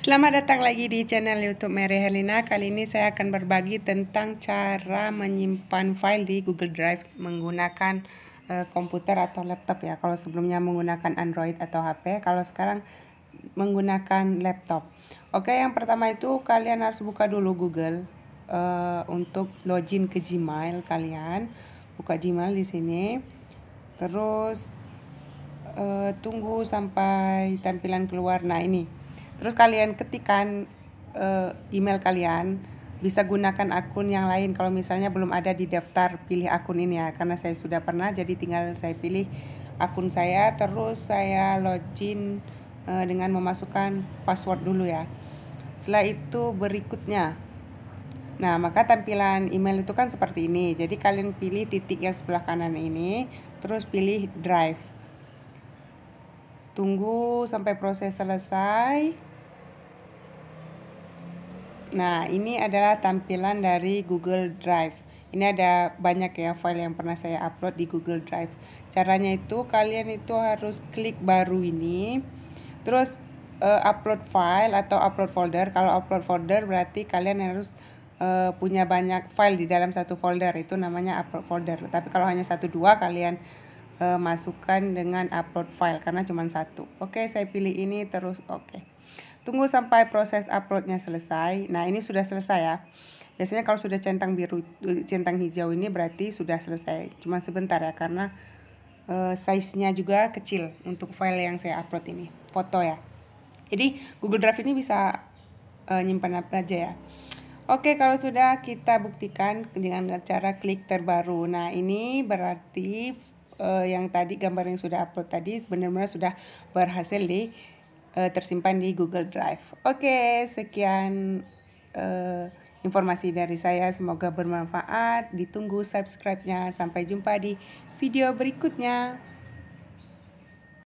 Selamat datang lagi di channel YouTube Mary Helena. Kali ini saya akan berbagi tentang cara menyimpan file di Google Drive menggunakan uh, komputer atau laptop ya. Kalau sebelumnya menggunakan Android atau HP, kalau sekarang menggunakan laptop. Oke, yang pertama itu kalian harus buka dulu Google uh, untuk login ke Gmail kalian. Buka Gmail di sini. Terus uh, tunggu sampai tampilan keluar. Nah, ini terus kalian ketikan uh, email kalian bisa gunakan akun yang lain kalau misalnya belum ada di daftar pilih akun ini ya karena saya sudah pernah jadi tinggal saya pilih akun saya terus saya login uh, dengan memasukkan password dulu ya setelah itu berikutnya Nah, maka tampilan email itu kan seperti ini. Jadi kalian pilih titik yang sebelah kanan ini, terus pilih drive. Tunggu sampai proses selesai. Nah, ini adalah tampilan dari Google Drive. Ini ada banyak ya file yang pernah saya upload di Google Drive. Caranya itu kalian itu harus klik baru ini, terus uh, upload file atau upload folder. Kalau upload folder berarti kalian harus uh, punya banyak file di dalam satu folder itu namanya upload folder. Tapi kalau hanya satu dua kalian uh, masukkan dengan upload file karena cuma satu. Oke, saya pilih ini terus oke. Okay. Tunggu sampai proses uploadnya selesai. Nah, ini sudah selesai ya. Biasanya kalau sudah centang biru, centang hijau ini berarti sudah selesai. Cuma sebentar ya, karena e, size-nya juga kecil untuk file yang saya upload ini, foto ya. Jadi Google Drive ini bisa e, nyimpan apa aja ya. Oke, kalau sudah kita buktikan dengan cara klik terbaru. Nah, ini berarti e, yang tadi gambar yang sudah upload tadi benar-benar sudah berhasil di uh, tersimpan di Google Drive. Oke, okay, sekian uh, informasi dari saya. Semoga bermanfaat. Ditunggu subscribe-nya. Sampai jumpa di video berikutnya.